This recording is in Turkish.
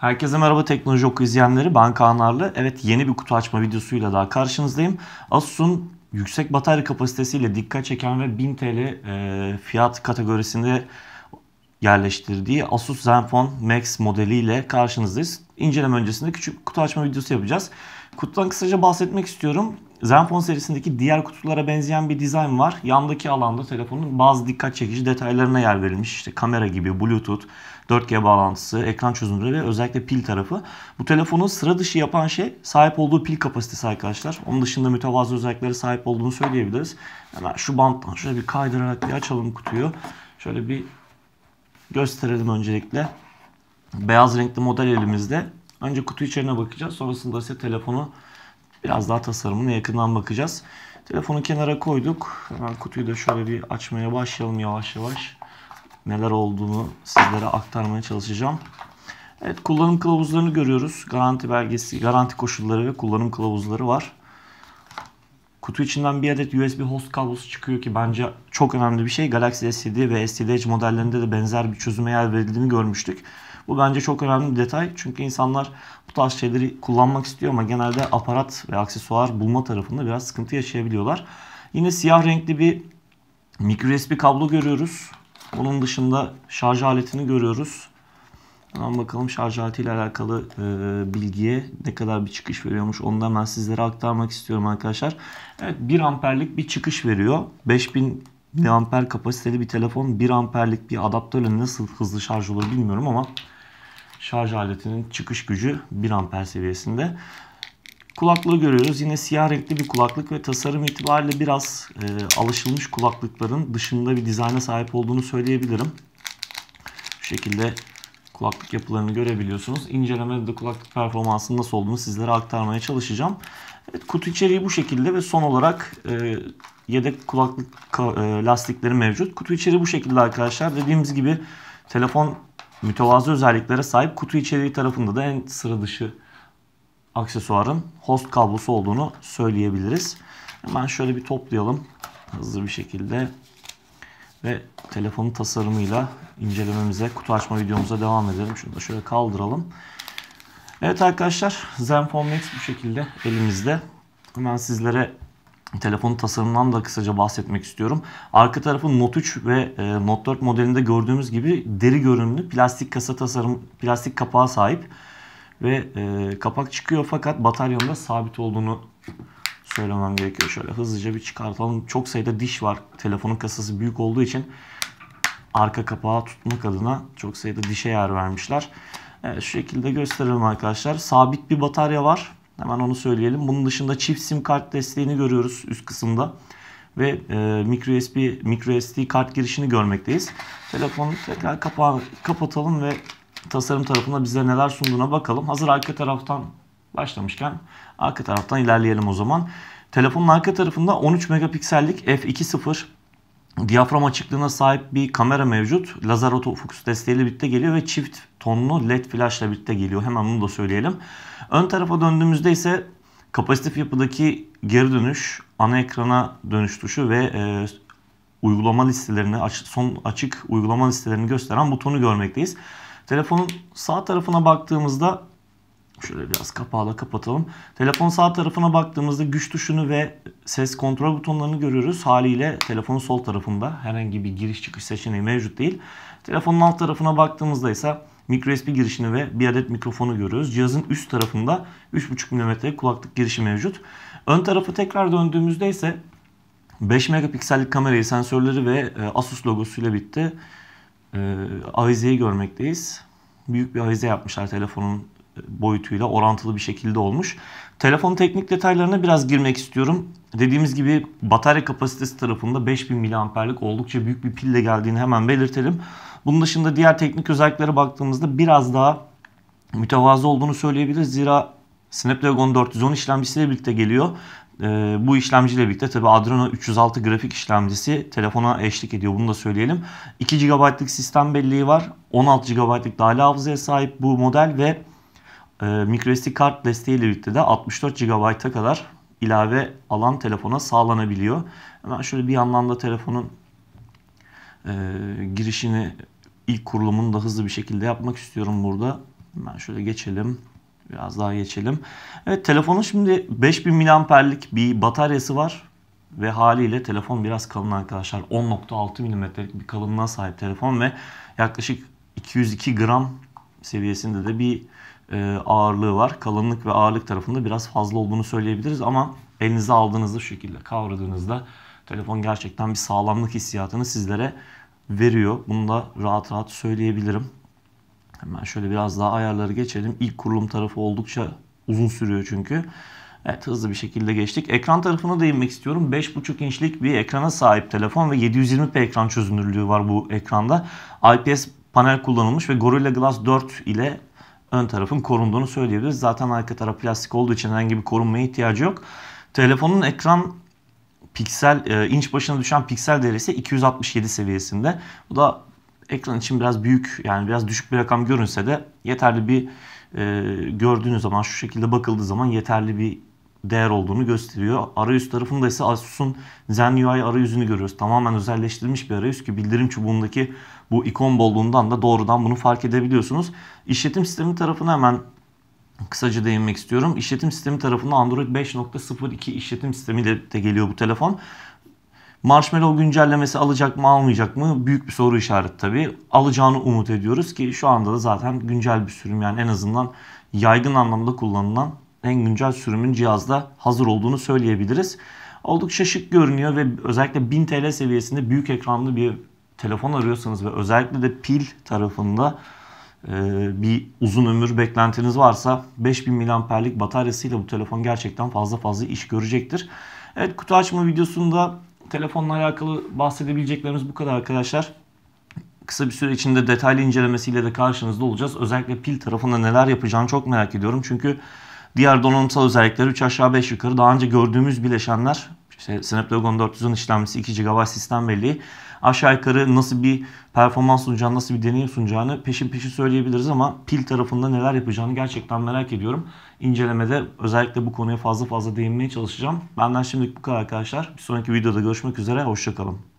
Herkese merhaba teknoloji oku izleyenleri ben Kaan Evet yeni bir kutu açma videosuyla daha karşınızdayım. Asus'un yüksek batarya kapasitesiyle dikkat çeken ve 1000 TL e, fiyat kategorisinde yerleştirdiği Asus Zenfone Max modeliyle karşınızdayız. İnceleme öncesinde küçük kutu açma videosu yapacağız. Kutudan kısaca bahsetmek istiyorum. Zenfone serisindeki diğer kutulara benzeyen bir dizayn var. Yandaki alanda telefonun bazı dikkat çekici detaylarına yer verilmiş. İşte kamera gibi, bluetooth, 4G bağlantısı, ekran çözünürlüğü ve özellikle pil tarafı. Bu telefonu sıra dışı yapan şey sahip olduğu pil kapasitesi arkadaşlar. Onun dışında mütevazı özelliklere sahip olduğunu söyleyebiliriz. Hemen şu banttan şöyle bir kaydırarak bir açalım kutuyu. Şöyle bir gösterelim öncelikle. Beyaz renkli model elimizde. Önce kutu içerine bakacağız. Sonrasında ise telefonu Biraz daha tasarımına yakından bakacağız. Telefonu kenara koyduk. Hemen kutuyu da şöyle bir açmaya başlayalım yavaş yavaş. Neler olduğunu sizlere aktarmaya çalışacağım. Evet kullanım kılavuzlarını görüyoruz. Garanti belgesi, garanti koşulları ve kullanım kılavuzları var. Kutu içinden bir adet USB host kablosu çıkıyor ki bence çok önemli bir şey. Galaxy S7 ve S7 Edge modellerinde de benzer bir çözüme yer verildiğini görmüştük. Bu bence çok önemli bir detay. Çünkü insanlar bu tarz şeyleri kullanmak istiyor ama genelde aparat ve aksesuar bulma tarafında biraz sıkıntı yaşayabiliyorlar. Yine siyah renkli bir micro USB kablo görüyoruz. Onun dışında şarj aletini görüyoruz. Hemen bakalım şarj aletiyle alakalı e, bilgiye ne kadar bir çıkış veriyormuş. Onu da hemen sizlere aktarmak istiyorum arkadaşlar. Evet 1 amperlik bir çıkış veriyor. 5000 mAh kapasiteli bir telefon 1 amperlik bir adaptörle nasıl hızlı şarj olur bilmiyorum ama şarj aletinin çıkış gücü 1 amper seviyesinde. Kulaklığı görüyoruz. Yine siyah renkli bir kulaklık ve tasarım itibariyle biraz e, alışılmış kulaklıkların dışında bir dizayna sahip olduğunu söyleyebilirim. Bu şekilde kulaklık yapılarını görebiliyorsunuz. İncelemede de kulaklık performansının nasıl olduğunu sizlere aktarmaya çalışacağım. Evet, kutu içeriği bu şekilde ve son olarak e, yedek kulaklık e, lastikleri mevcut. Kutu içeriği bu şekilde arkadaşlar. Dediğimiz gibi telefon mütevazı özelliklere sahip kutu içeriği tarafında da en sıra dışı aksesuarın host kablosu olduğunu söyleyebiliriz. Hemen şöyle bir toplayalım hızlı bir şekilde ve telefonun tasarımıyla incelememize, kutu açma videomuza devam edelim. Şunu da şöyle kaldıralım. Evet arkadaşlar Zenfone Max bu şekilde elimizde. Hemen sizlere Telefonun tasarımından da kısaca bahsetmek istiyorum. Arka tarafı Note 3 ve e, Note 4 modelinde gördüğümüz gibi deri görünümlü plastik kasa tasarım, plastik kapağa sahip ve e, kapak çıkıyor fakat da sabit olduğunu söylemem gerekiyor. Şöyle hızlıca bir çıkartalım. Çok sayıda diş var. Telefonun kasası büyük olduğu için arka kapağı tutmak adına çok sayıda dişe yer vermişler. Evet, şu şekilde gösterelim arkadaşlar. Sabit bir batarya var. Hemen onu söyleyelim. Bunun dışında çift sim kart desteğini görüyoruz üst kısımda. Ve e, micro, USB, micro SD kart girişini görmekteyiz. Telefonu tekrar kapağı kapatalım ve tasarım tarafında bize neler sunduğuna bakalım. Hazır arka taraftan başlamışken arka taraftan ilerleyelim o zaman. Telefonun arka tarafında 13 megapiksellik f2.0 diyafram açıklığına sahip bir kamera mevcut. Lazer otofokus desteğiyle birlikte geliyor ve çift tonlu led flaşla birlikte geliyor. Hemen bunu da söyleyelim. Ön tarafa döndüğümüzde ise kapasitif yapıdaki geri dönüş, ana ekrana dönüş tuşu ve e, uygulama listelerini, aç, son açık uygulama listelerini gösteren butonu görmekteyiz. Telefonun sağ tarafına baktığımızda Şöyle biraz kapağla kapatalım. Telefon sağ tarafına baktığımızda güç tuşunu ve ses kontrol butonlarını görüyoruz. Haliyle telefonun sol tarafında herhangi bir giriş çıkış seçeneği mevcut değil. Telefonun alt tarafına baktığımızda ise micro USB girişini ve bir adet mikrofonu görüyoruz. Cihazın üst tarafında 3.5 mm kulaklık girişi mevcut. Ön tarafı tekrar döndüğümüzde ise 5 megapiksellik kamerayı, sensörleri ve e, Asus logosuyla birlikte e, avizeyi görmekteyiz. Büyük bir avize yapmışlar telefonun boyutuyla orantılı bir şekilde olmuş. Telefonun teknik detaylarına biraz girmek istiyorum. Dediğimiz gibi batarya kapasitesi tarafında 5000 miliamperlik oldukça büyük bir pille geldiğini hemen belirtelim. Bunun dışında diğer teknik özelliklere baktığımızda biraz daha mütevazı olduğunu söyleyebiliriz. Zira Snapdragon 410 işlemcisiyle birlikte geliyor. Ee, bu işlemciyle birlikte tabi Adreno 306 grafik işlemcisi telefona eşlik ediyor bunu da söyleyelim. 2 GB'lık sistem belleği var. 16 GB'lık dahili hafızaya sahip bu model ve ee, microSD kart desteğiyle birlikte de 64 GB'a kadar ilave alan telefona sağlanabiliyor. Hemen şöyle bir yandan da telefonun e, girişini ilk kurulumunu da hızlı bir şekilde yapmak istiyorum burada. Hemen şöyle geçelim. Biraz daha geçelim. Evet telefonun şimdi 5000 miliamperlik bir bataryası var. Ve haliyle telefon biraz kalın arkadaşlar. 10.6 milimetrelik bir kalınlığa sahip telefon ve yaklaşık 202 gram seviyesinde de bir e, ağırlığı var. Kalınlık ve ağırlık tarafında biraz fazla olduğunu söyleyebiliriz ama elinize aldığınızda şu şekilde kavradığınızda telefon gerçekten bir sağlamlık hissiyatını sizlere veriyor. Bunu da rahat rahat söyleyebilirim. Hemen şöyle biraz daha ayarları geçelim. İlk kurulum tarafı oldukça uzun sürüyor çünkü. Evet hızlı bir şekilde geçtik. Ekran tarafına değinmek istiyorum. 5.5 inçlik bir ekrana sahip telefon ve 720p ekran çözünürlüğü var bu ekranda. IPS panel kullanılmış ve Gorilla Glass 4 ile ön tarafın korunduğunu söyleyebiliriz. Zaten arka taraf plastik olduğu için herhangi bir korunmaya ihtiyacı yok. Telefonun ekran piksel e, inç başına düşen piksel değeri 267 seviyesinde. Bu da ekran için biraz büyük yani biraz düşük bir rakam görünse de yeterli bir e, gördüğünüz zaman şu şekilde bakıldığı zaman yeterli bir değer olduğunu gösteriyor. Arayüz tarafında ise Asus'un Zen UI arayüzünü görüyoruz. Tamamen özelleştirilmiş bir arayüz ki bildirim çubuğundaki bu ikon bolluğundan da doğrudan bunu fark edebiliyorsunuz. İşletim sistemi tarafına hemen kısaca değinmek istiyorum. İşletim sistemi tarafında Android 5.02 işletim sistemiyle de geliyor bu telefon. Marshmallow güncellemesi alacak mı almayacak mı büyük bir soru işareti tabii. Alacağını umut ediyoruz ki şu anda da zaten güncel bir sürüm yani en azından yaygın anlamda kullanılan en güncel sürümün cihazda hazır olduğunu söyleyebiliriz. Oldukça şık görünüyor ve özellikle 1000 TL seviyesinde büyük ekranlı bir telefon arıyorsanız ve özellikle de pil tarafında e, bir uzun ömür beklentiniz varsa 5000 mAh'lik bataryasıyla bu telefon gerçekten fazla fazla iş görecektir. Evet kutu açma videosunda telefonla alakalı bahsedebileceklerimiz bu kadar arkadaşlar. Kısa bir süre içinde detaylı incelemesiyle de karşınızda olacağız. Özellikle pil tarafında neler yapacağını çok merak ediyorum. Çünkü Diğer donanımsal özellikleri 3 aşağı 5 yukarı daha önce gördüğümüz bileşenler işte Snapdragon 400'ün işlemcisi 2 GB sistem belleği aşağı yukarı nasıl bir performans sunacağını, nasıl bir deneyim sunacağını peşin peşi söyleyebiliriz ama pil tarafında neler yapacağını gerçekten merak ediyorum. İncelemede özellikle bu konuya fazla fazla değinmeye çalışacağım. Benden şimdilik bu kadar arkadaşlar. Bir sonraki videoda görüşmek üzere, hoşçakalın.